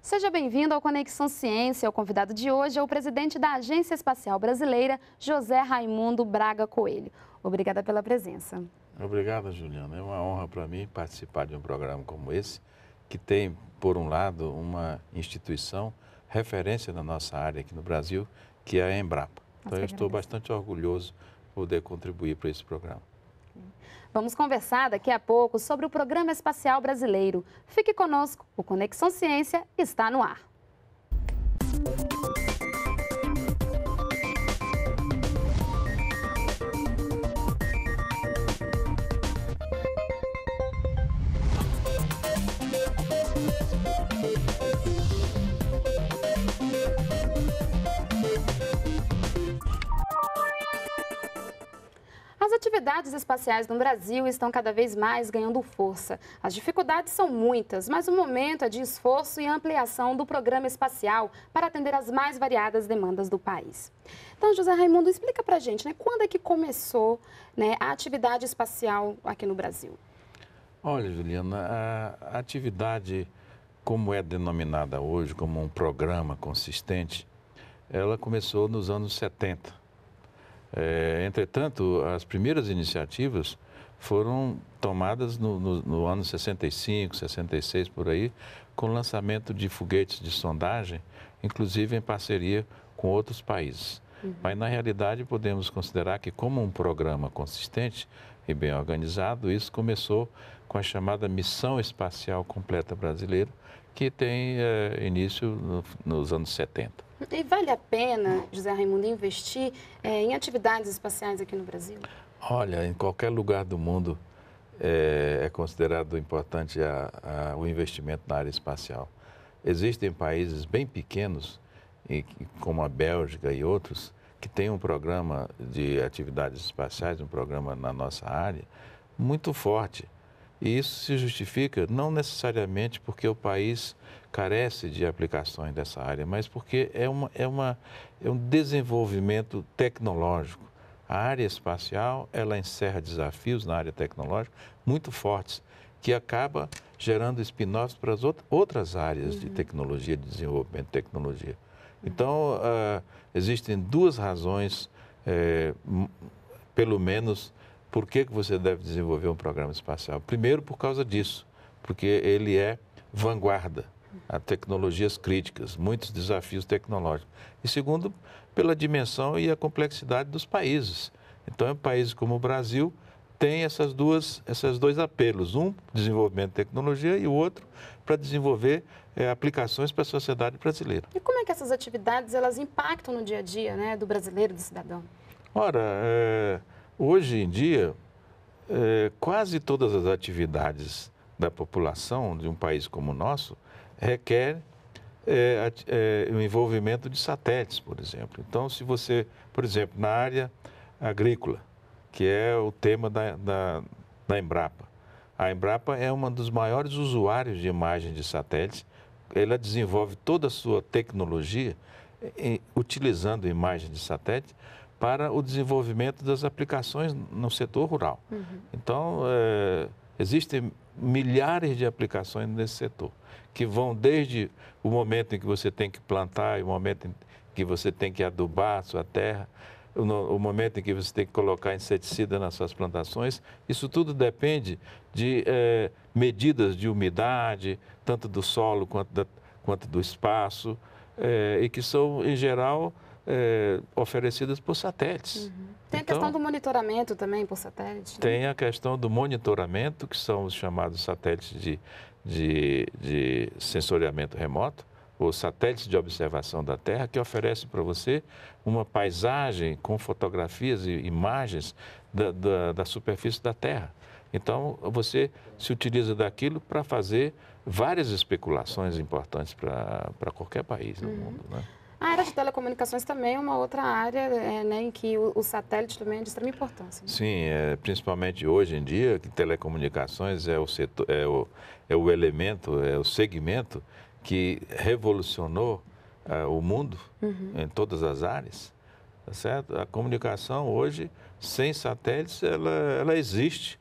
Seja bem-vindo ao Conexão Ciência. O convidado de hoje é o presidente da Agência Espacial Brasileira, José Raimundo Braga Coelho. Obrigada pela presença. Obrigada, Juliana. É uma honra para mim participar de um programa como esse, que tem, por um lado, uma instituição referência na nossa área aqui no Brasil, que é a Embrapa. Então, eu estou bastante orgulhoso de poder contribuir para esse programa. Vamos conversar daqui a pouco sobre o Programa Espacial Brasileiro. Fique conosco, o Conexão Ciência está no ar. atividades espaciais no Brasil estão cada vez mais ganhando força. As dificuldades são muitas, mas o momento é de esforço e ampliação do programa espacial para atender as mais variadas demandas do país. Então, José Raimundo, explica para gente, né, quando é que começou né, a atividade espacial aqui no Brasil? Olha, Juliana, a atividade, como é denominada hoje, como um programa consistente, ela começou nos anos 70, é, entretanto, as primeiras iniciativas foram tomadas no, no, no ano 65, 66, por aí, com o lançamento de foguetes de sondagem, inclusive em parceria com outros países. Uhum. Mas, na realidade, podemos considerar que, como um programa consistente e bem organizado, isso começou com a chamada Missão Espacial Completa Brasileira, que tem é, início no, nos anos 70. E vale a pena, José Raimundo, investir é, em atividades espaciais aqui no Brasil? Olha, em qualquer lugar do mundo é, é considerado importante a, a, o investimento na área espacial. Existem países bem pequenos, e, como a Bélgica e outros, que têm um programa de atividades espaciais, um programa na nossa área, muito forte. E isso se justifica não necessariamente porque o país carece de aplicações dessa área, mas porque é, uma, é, uma, é um desenvolvimento tecnológico. A área espacial, ela encerra desafios na área tecnológica muito fortes, que acaba gerando spin-offs para as outras áreas uhum. de tecnologia, de desenvolvimento de tecnologia. Uhum. Então, uh, existem duas razões, eh, pelo menos, por que você deve desenvolver um programa espacial. Primeiro, por causa disso, porque ele é vanguarda a tecnologias críticas, muitos desafios tecnológicos. E segundo, pela dimensão e a complexidade dos países. Então, é países como o Brasil têm essas duas, esses dois apelos: um, desenvolvimento de tecnologia, e o outro, para desenvolver é, aplicações para a sociedade brasileira. E como é que essas atividades elas impactam no dia a dia né, do brasileiro, do cidadão? Ora, é, hoje em dia, é, quase todas as atividades da população de um país como o nosso requer é, é, o envolvimento de satélites, por exemplo. Então, se você, por exemplo, na área agrícola, que é o tema da, da, da Embrapa, a Embrapa é uma dos maiores usuários de imagens de satélites. Ela desenvolve toda a sua tecnologia em, utilizando imagens de satélite para o desenvolvimento das aplicações no setor rural. Uhum. Então, é, Existem milhares de aplicações nesse setor, que vão desde o momento em que você tem que plantar, o momento em que você tem que adubar a sua terra, o momento em que você tem que colocar inseticida nas suas plantações. Isso tudo depende de é, medidas de umidade, tanto do solo quanto, da, quanto do espaço, é, e que são, em geral, é, oferecidas por satélites. Uhum. Tem a então, questão do monitoramento também por satélite? Né? Tem a questão do monitoramento, que são os chamados satélites de, de, de sensoriamento remoto, ou satélites de observação da Terra, que oferece para você uma paisagem com fotografias e imagens da, da, da superfície da Terra. Então, você se utiliza daquilo para fazer várias especulações importantes para qualquer país no uhum. mundo. Né? A área de telecomunicações também é uma outra área é, né, em que o, o, satélite também é de extrema importância. Né? Sim, é, principalmente hoje em dia, que telecomunicações é o, setor, é, o, é o elemento, é o segmento que revolucionou é, o mundo uhum. em todas as áreas. Tá certo? A comunicação hoje, sem satélites, ela, ela existe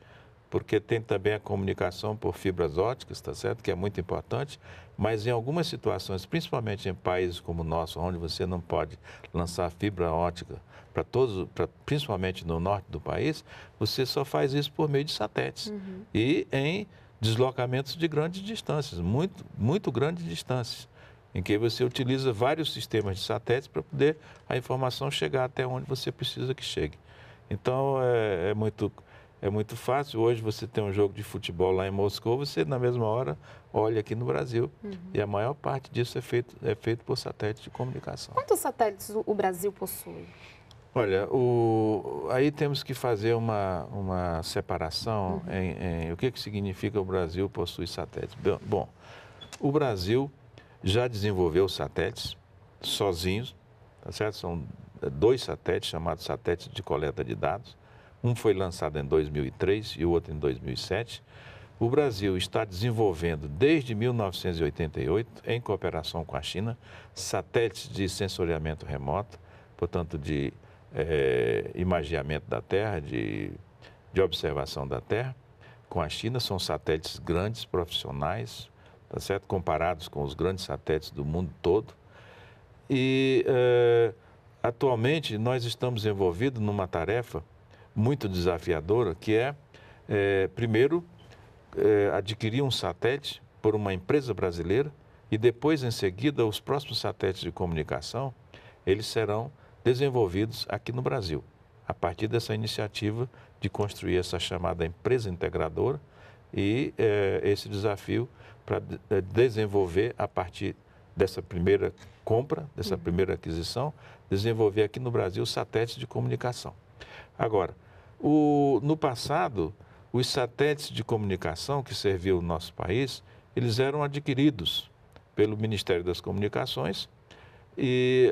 porque tem também a comunicação por fibras óticas, tá certo? Que é muito importante, mas em algumas situações, principalmente em países como o nosso, onde você não pode lançar fibra ótica para todos, pra, principalmente no norte do país, você só faz isso por meio de satélites uhum. e em deslocamentos de grandes distâncias, muito, muito grandes distâncias, em que você utiliza vários sistemas de satélites para poder a informação chegar até onde você precisa que chegue. Então é, é muito é muito fácil. Hoje você tem um jogo de futebol lá em Moscou, você na mesma hora olha aqui no Brasil. Uhum. E a maior parte disso é feito, é feito por satélite de comunicação. Quantos satélites o Brasil possui? Olha, o, aí temos que fazer uma, uma separação uhum. em, em, o que, que significa o Brasil possui satélites. Bom, o Brasil já desenvolveu satélites sozinhos, tá certo? São é, dois satélites chamados satélites de coleta de dados um foi lançado em 2003 e o outro em 2007. O Brasil está desenvolvendo desde 1988, em cooperação com a China, satélites de sensoriamento remoto, portanto, de é, da Terra, de, de observação da Terra. Com a China, são satélites grandes, profissionais, tá certo? comparados com os grandes satélites do mundo todo. E é, atualmente nós estamos envolvidos numa tarefa muito desafiadora, que é, é primeiro, é, adquirir um satélite por uma empresa brasileira e depois, em seguida, os próximos satélites de comunicação, eles serão desenvolvidos aqui no Brasil, a partir dessa iniciativa de construir essa chamada empresa integradora e é, esse desafio para é, desenvolver a partir dessa primeira compra, dessa uhum. primeira aquisição, desenvolver aqui no Brasil satélites de comunicação. Agora, o, no passado, os satélites de comunicação que serviam o nosso país, eles eram adquiridos pelo Ministério das Comunicações e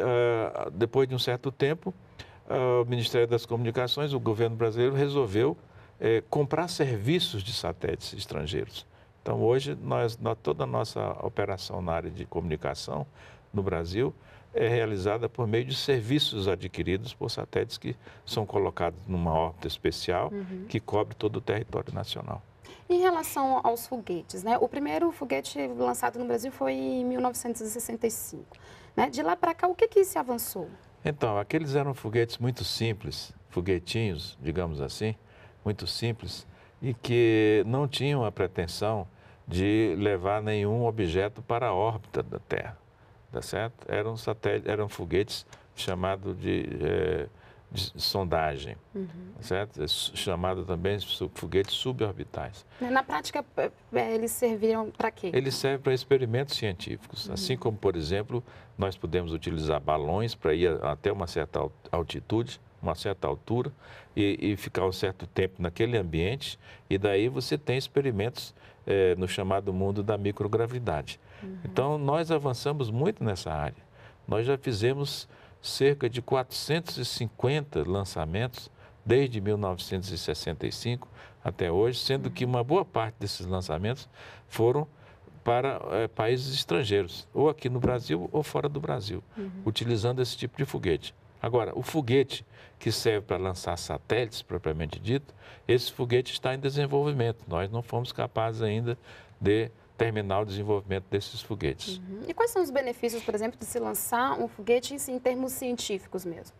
uh, depois de um certo tempo, uh, o Ministério das Comunicações, o governo brasileiro resolveu eh, comprar serviços de satélites estrangeiros. Então hoje nós, toda a nossa operação na área de comunicação no Brasil é realizada por meio de serviços adquiridos por satélites que são colocados numa órbita especial uhum. que cobre todo o território nacional. Em relação aos foguetes, né? o primeiro foguete lançado no Brasil foi em 1965. Né? De lá para cá, o que, que se avançou? Então, aqueles eram foguetes muito simples, foguetinhos, digamos assim, muito simples, e que não tinham a pretensão de levar nenhum objeto para a órbita da Terra tá certo? Eram satélites, eram foguetes chamado de, é, de sondagem, uhum. Tá certo? É chamado também de foguetes suborbitais. Né, na prática, eh, eles serviram para quê? Eles servem para experimentos científicos, uhum. assim como, por exemplo, nós podemos utilizar balões para ir até uma certa altitude, uma certa altura e, e, ficar um certo tempo naquele ambiente e daí você tem experimentos é, no chamado mundo da microgravidade. Uhum. Então, nós avançamos muito nessa área. Nós já fizemos cerca de 450 lançamentos desde 1965 até hoje, sendo que uma boa parte desses lançamentos foram para é, países estrangeiros, ou aqui no Brasil ou fora do Brasil, uhum. utilizando esse tipo de foguete. Agora, o foguete que serve para lançar satélites, propriamente dito, esse foguete está em desenvolvimento. Nós não fomos capazes ainda de terminar o desenvolvimento desses foguetes. Uhum. E quais são os benefícios, por exemplo, de se lançar um foguete em, em termos científicos mesmo?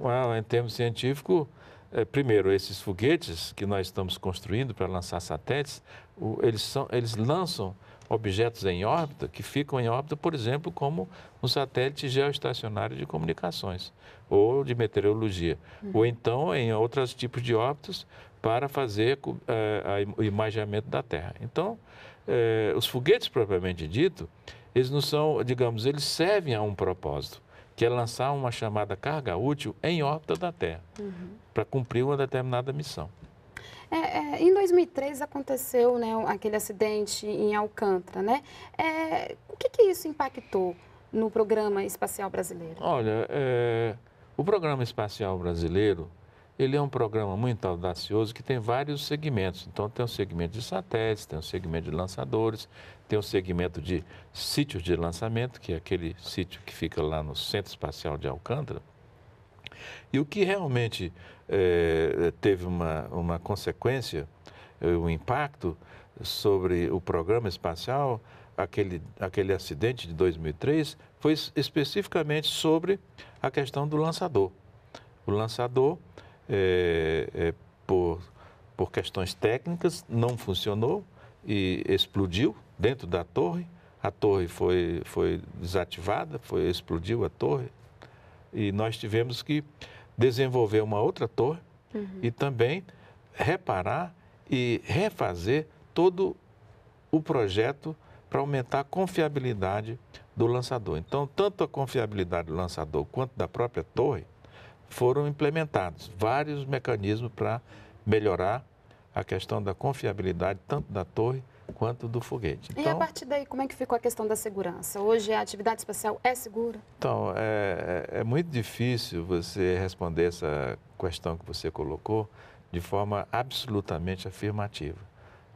Well, em termos científicos, é, primeiro, esses foguetes que nós estamos construindo para lançar satélites, o, eles, são, eles lançam objetos em órbita que ficam em órbita, por exemplo, como um satélite geoestacionário de comunicações ou de meteorologia, uhum. ou então em outros tipos de órbitas para fazer eh, o imaginamento da Terra. Então, eh, os foguetes propriamente dito, eles não são, digamos, eles servem a um propósito, que é lançar uma chamada carga útil em órbita da Terra, uhum. para cumprir uma determinada missão. É, é, em 2003 aconteceu né, aquele acidente em Alcântara, né? É, o que, que isso impactou no programa espacial brasileiro? Olha, eh, o programa espacial brasileiro, ele é um programa muito audacioso que tem vários segmentos. Então, tem um segmento de satélites, tem um segmento de lançadores, tem um segmento de sítios de lançamento, que é aquele sítio que fica lá no Centro Espacial de Alcântara. E o que realmente é, teve uma, uma consequência, eh, um impacto sobre o programa espacial, aquele, aquele acidente de 2003, foi especificamente sobre a questão do lançador. O lançador é, é, por, por questões técnicas, não funcionou e explodiu dentro da torre. A torre foi, foi desativada, foi, explodiu a torre. E nós tivemos que desenvolver uma outra torre uhum. e também reparar e refazer todo o projeto para aumentar a confiabilidade do lançador. Então, tanto a confiabilidade do lançador quanto da própria torre foram implementados vários mecanismos para melhorar a questão da confiabilidade, tanto da torre quanto do foguete. Então, e a então, partir daí, como é que ficou a questão da segurança? Hoje a atividade espacial é segura? Então, é, é, é muito difícil você responder essa questão que você colocou de forma absolutamente afirmativa.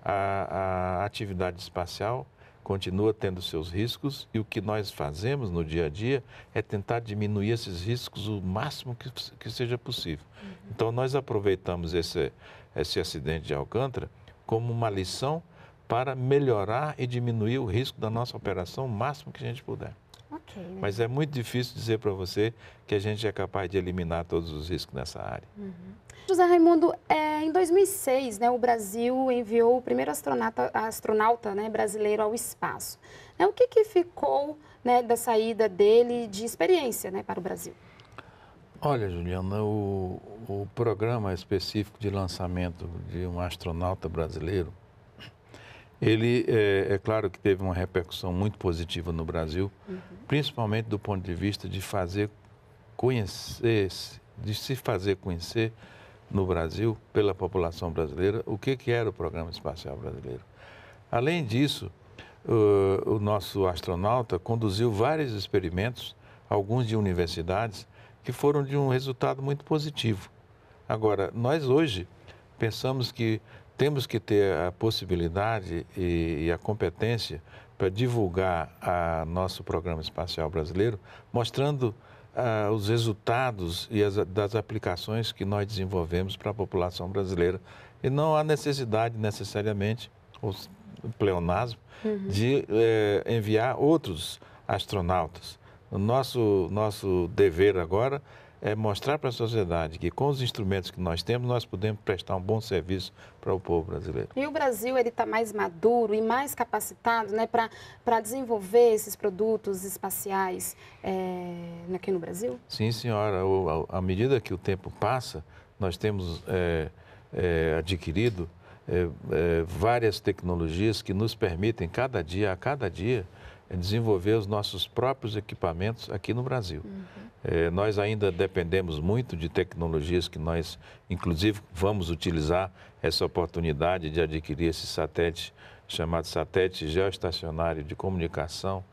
a, a atividade espacial continua tendo seus riscos e o que nós fazemos no dia a dia é tentar diminuir esses riscos o máximo que, que seja possível. Uhum. Então, nós aproveitamos esse, esse acidente de Alcântara como uma lição para melhorar e diminuir o risco da nossa operação o máximo que a gente puder. Okay, né? Mas é muito difícil dizer para você que a gente é capaz de eliminar todos os riscos nessa área. Uhum. José Raimundo, é, em 2006, né, o Brasil enviou o primeiro astronauta, astronauta né, brasileiro ao espaço. É, o que, que ficou né, da saída dele de experiência né, para o Brasil? Olha, Juliana, o, o programa específico de lançamento de um astronauta brasileiro ele, é, é, claro que teve uma repercussão muito positiva no Brasil, uhum. principalmente do ponto de vista de fazer conhecer, de se fazer conhecer no Brasil, pela população brasileira, o que, que era o Programa Espacial Brasileiro. Além disso, o, o nosso astronauta conduziu vários experimentos, alguns de universidades, que foram de um resultado muito positivo. Agora, nós hoje pensamos que temos que ter a possibilidade e, e a competência para divulgar a nosso programa espacial brasileiro, mostrando ah, os resultados e as, das aplicações que nós desenvolvemos para a população brasileira. E não há necessidade necessariamente, o pleonasmo, uhum. de eh, enviar outros astronautas. O nosso, nosso dever agora é mostrar para a sociedade que com os instrumentos que nós temos, nós podemos prestar um bom serviço para o povo brasileiro. E o Brasil ele está mais maduro e mais capacitado né, para desenvolver esses produtos espaciais é, aqui no Brasil? Sim, senhora. O, a, à medida que o tempo passa, nós temos é, é, adquirido é, é, várias tecnologias que nos permitem, cada dia a cada dia, desenvolver os nossos próprios equipamentos aqui no Brasil. Uhum. É, nós ainda dependemos muito de tecnologias que nós, inclusive, vamos utilizar essa oportunidade de adquirir esse satélite chamado satélite geoestacionário de comunicação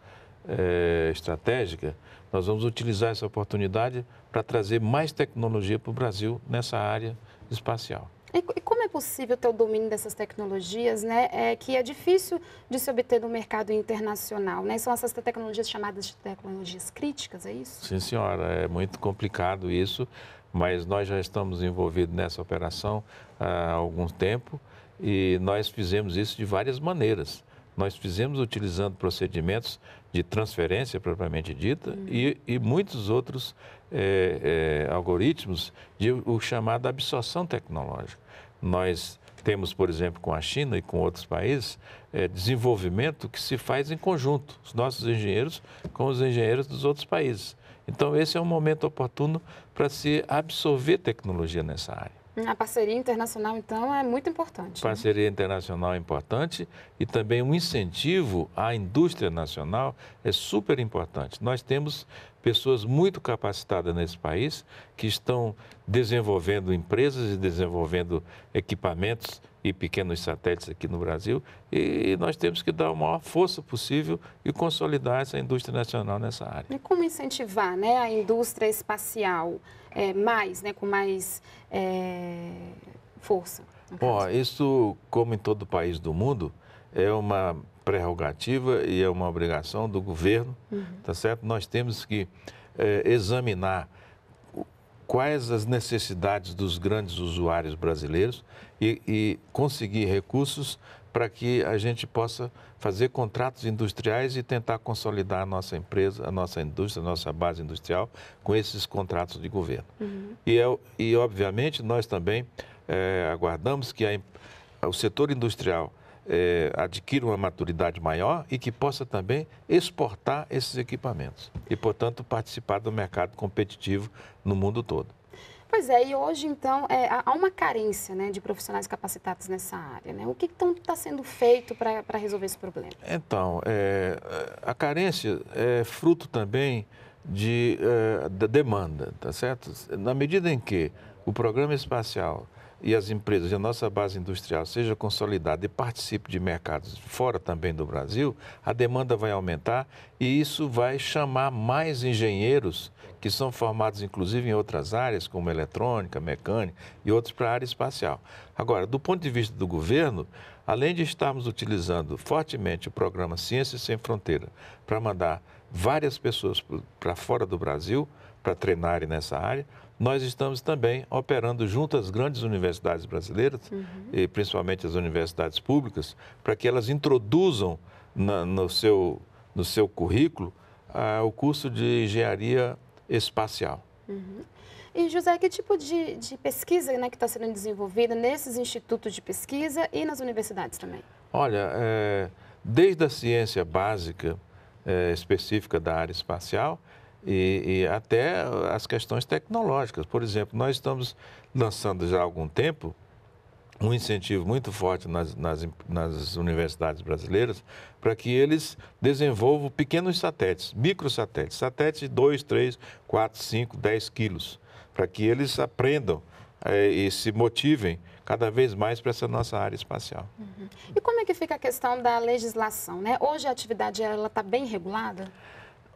é, estratégica. Nós vamos utilizar essa oportunidade para trazer mais tecnologia para o Brasil nessa área espacial. E, como é possível ter o domínio dessas tecnologias, né, é, que é difícil de se obter no mercado internacional, né? São essas tecnologias chamadas de tecnologias críticas, é isso? Sim, senhora, é muito complicado isso, mas nós já estamos envolvidos nessa operação há algum tempo e nós fizemos isso de várias maneiras. Nós fizemos utilizando procedimentos de transferência propriamente dita uhum. e, e, muitos outros é, é, algoritmos de o chamado absorção tecnológica. Nós temos, por exemplo, com a China e com outros países, é, desenvolvimento que se faz em conjunto, os nossos engenheiros com os engenheiros dos outros países. Então, esse é um momento oportuno para se absorver tecnologia nessa área. A parceria internacional, então, é muito importante. Né? Parceria internacional é importante e também um incentivo à indústria nacional é super importante. Nós temos pessoas muito capacitadas nesse país que estão desenvolvendo empresas e desenvolvendo equipamentos e pequenos satélites aqui no Brasil e nós temos que dar a maior força possível e consolidar essa indústria nacional nessa área. E como incentivar né, a indústria espacial? é, mais, né, com mais é, força. Bom, isso, como em todo país do mundo, é uma prerrogativa e é uma obrigação do governo, uhum. tá certo? Nós temos que é, examinar quais as necessidades dos grandes usuários brasileiros e, e conseguir recursos para que a gente possa fazer contratos industriais e tentar consolidar a nossa empresa, a nossa indústria, a nossa base industrial com esses contratos de governo. Uhum. E, é, e, obviamente, nós também é, aguardamos que a, o setor industrial é, adquira uma maturidade maior e que possa também exportar esses equipamentos e, portanto, participar do mercado competitivo no mundo todo. Pois é, e hoje, então, é, há uma carência né, de profissionais capacitados nessa área. Né? O que está então, sendo feito para resolver esse problema? Então, é, a carência é fruto também de, é, da demanda, tá certo? Na medida em que o programa espacial e as empresas e a nossa base industrial seja consolidada e participe de mercados fora também do Brasil, a demanda vai aumentar e isso vai chamar mais engenheiros que são formados inclusive em outras áreas, como eletrônica, mecânica e outros para a área espacial. Agora, do ponto de vista do governo, além de estarmos utilizando fortemente o programa Ciências Sem Fronteira para mandar várias pessoas para fora do Brasil para treinarem nessa área, nós estamos também operando junto às grandes universidades brasileiras, uhum. e principalmente as universidades públicas, para que elas introduzam na, no, seu, no seu currículo ah, o curso de engenharia espacial. Uhum. E, José, que tipo de, de pesquisa né, que está sendo desenvolvida nesses institutos de pesquisa e nas universidades também? Olha, é, desde a ciência básica é, específica da área espacial, e, e até as questões tecnológicas. Por exemplo, nós estamos lançando já há algum tempo um incentivo muito forte nas, nas, nas universidades brasileiras para que eles desenvolvam pequenos satélites, microsatélites, satélites de 2, 3, 4, 5, 10 quilos, para que eles aprendam é, e se motivem cada vez mais para essa nossa área espacial. Uhum. E como é que fica a questão da legislação? Né? Hoje a atividade está bem regulada?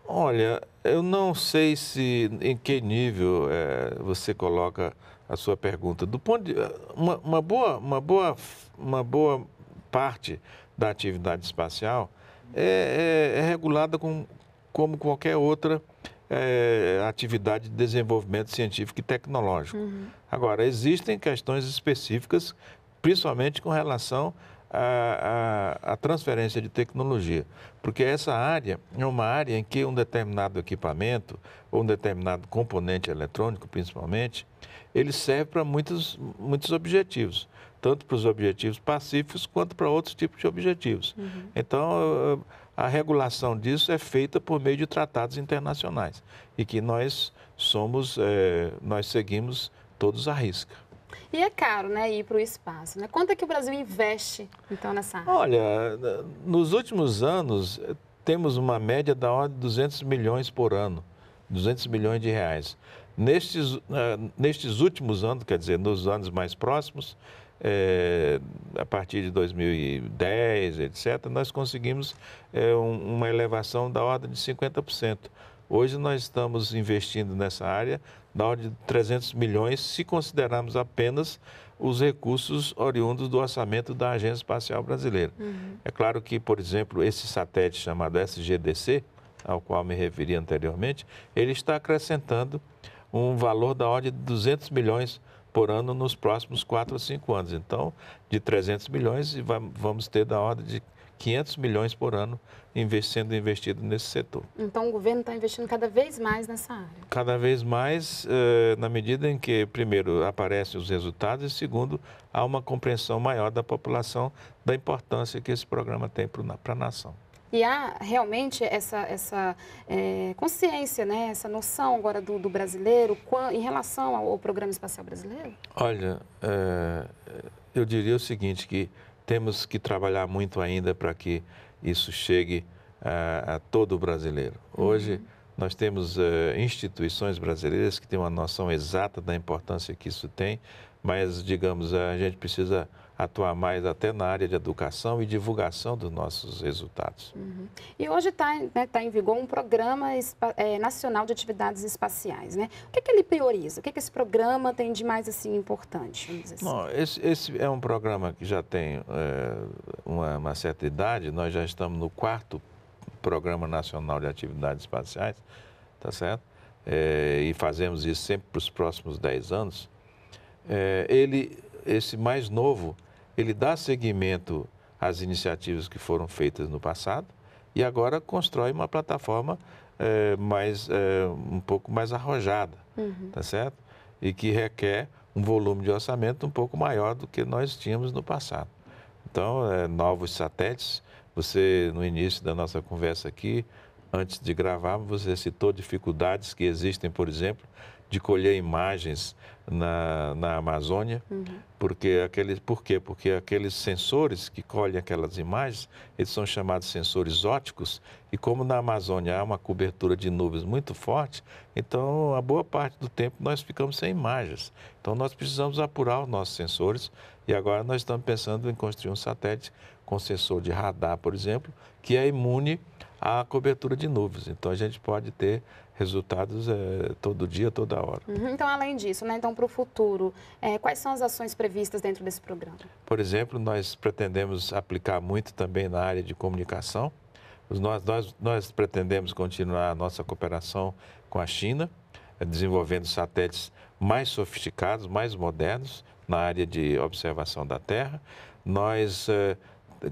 Olha, eu não sei se em que nível é, você coloca a sua pergunta. Do ponto de, uma, uma, boa, uma, boa, uma boa parte da atividade espacial é, é, é regulada com, como qualquer outra é, atividade de desenvolvimento científico e tecnológico. Uhum. Agora, existem questões específicas, principalmente com relação a, a, a transferência de tecnologia, porque essa área é uma área em que um determinado equipamento ou um determinado componente eletrônico, principalmente, ele serve para muitos, muitos objetivos, tanto para os objetivos pacíficos quanto para outros tipos de objetivos. Uhum. Então, a regulação disso é feita por meio de tratados internacionais e que nós somos, é, nós seguimos todos à risca. E é caro, né, ir para o espaço. Né? Quanto é que o Brasil investe, então, nessa área? Olha, nos últimos anos, eh, temos uma média da ordem de 200 milhões por ano, 200 milhões de reais. Nestes, uh, nestes últimos anos, quer dizer, nos anos mais próximos, é, a partir de 2010, etc., nós conseguimos é, um, uma elevação da ordem de 50%. Hoje nós estamos investindo nessa área na ordem de 300 milhões, se considerarmos apenas os recursos oriundos do orçamento da Agência Espacial Brasileira. Uhum. É claro que, por exemplo, esse satélite chamado SGDC, ao qual me referi anteriormente, ele está acrescentando um valor da ordem de 200 milhões por ano nos próximos 4 ou 5 anos. Então, de 300 milhões, vamos ter da ordem de 500 milhões por ano sendo investido nesse setor. Então, o governo está investindo cada vez mais nessa área? Cada vez mais, eh, na medida em que, primeiro, aparecem os resultados e, segundo, há uma compreensão maior da população da importância que esse programa tem para a nação. E há realmente essa, essa é, consciência, né? essa noção agora do, do brasileiro em relação ao, ao, programa espacial brasileiro? Olha, é, eu diria o seguinte, que temos que trabalhar muito ainda para que isso chegue a, ah, a todo brasileiro. Uhum. Hoje uhum. nós temos uh, instituições brasileiras que têm uma noção exata da importância que isso tem, mas digamos a gente precisa atuar mais até na área de educação e divulgação dos nossos resultados. Uhum. E hoje está né, tá em vigor um programa é, nacional de atividades espaciais, né? O que, é que ele prioriza? O que, é que esse programa tem de mais assim importante? Assim? Bom, esse, esse, é um programa que já tem é, uma, uma certa idade. Nós já estamos no quarto programa nacional de atividades espaciais, tá certo? É, e fazemos isso sempre para os próximos 10 anos, é, ele, esse mais novo, ele dá seguimento às iniciativas que foram feitas no passado e agora constrói uma plataforma é, mais, é, um pouco mais arrojada, uhum. tá certo? E que requer um volume de orçamento um pouco maior do que nós tínhamos no passado. Então, é, novos satélites, você, no início da nossa conversa aqui, antes de gravar, você citou dificuldades que existem, por exemplo, de colher imagens na, na Amazônia, uhum. porque aqueles, por quê? Porque aqueles sensores que colhem aquelas imagens, eles são chamados sensores óticos, e como na Amazônia há uma cobertura de nuvens muito forte, então a boa parte do tempo nós ficamos sem imagens. Então nós precisamos apurar os nossos sensores, e agora nós estamos pensando em construir um satélite com sensor de radar, por exemplo, que é imune à cobertura de nuvens. Então a gente pode ter resultados é, todo dia, toda hora. Uhum. Então, além disso, né, então, para o futuro, é, quais são as ações previstas dentro desse programa? Por exemplo, nós pretendemos aplicar muito também na área de comunicação. Nós, nós, nós pretendemos continuar a nossa cooperação com a China, eh, desenvolvendo satélites mais sofisticados, mais modernos na área de observação da Terra. Nós eh,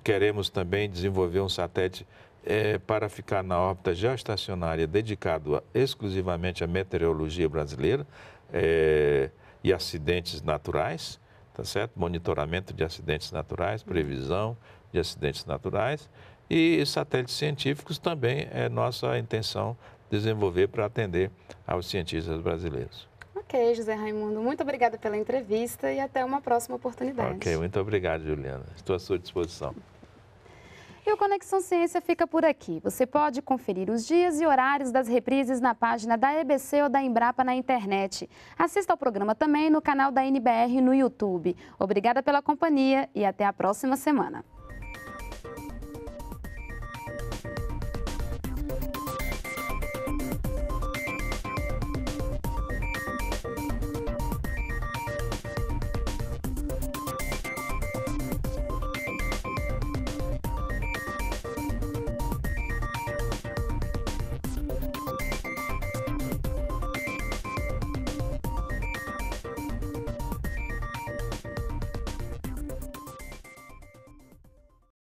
queremos também desenvolver um satélite é, para ficar na órbita geoestacionária dedicado exclusivamente à meteorologia brasileira é, e acidentes naturais, tá certo? Monitoramento de acidentes naturais, uhum. previsão de acidentes naturais e satélites científicos também é nossa intenção desenvolver para atender aos cientistas brasileiros. Ok, José Raimundo, muito obrigada pela entrevista e até uma próxima oportunidade. Ok, muito obrigado, Juliana. Estou à sua disposição. E o Conexão Ciência fica por aqui. Você pode conferir os dias e horários das reprises na página da EBC ou da Embrapa na internet. Assista ao programa também no canal da NBR no YouTube. Obrigada pela companhia e até a próxima semana.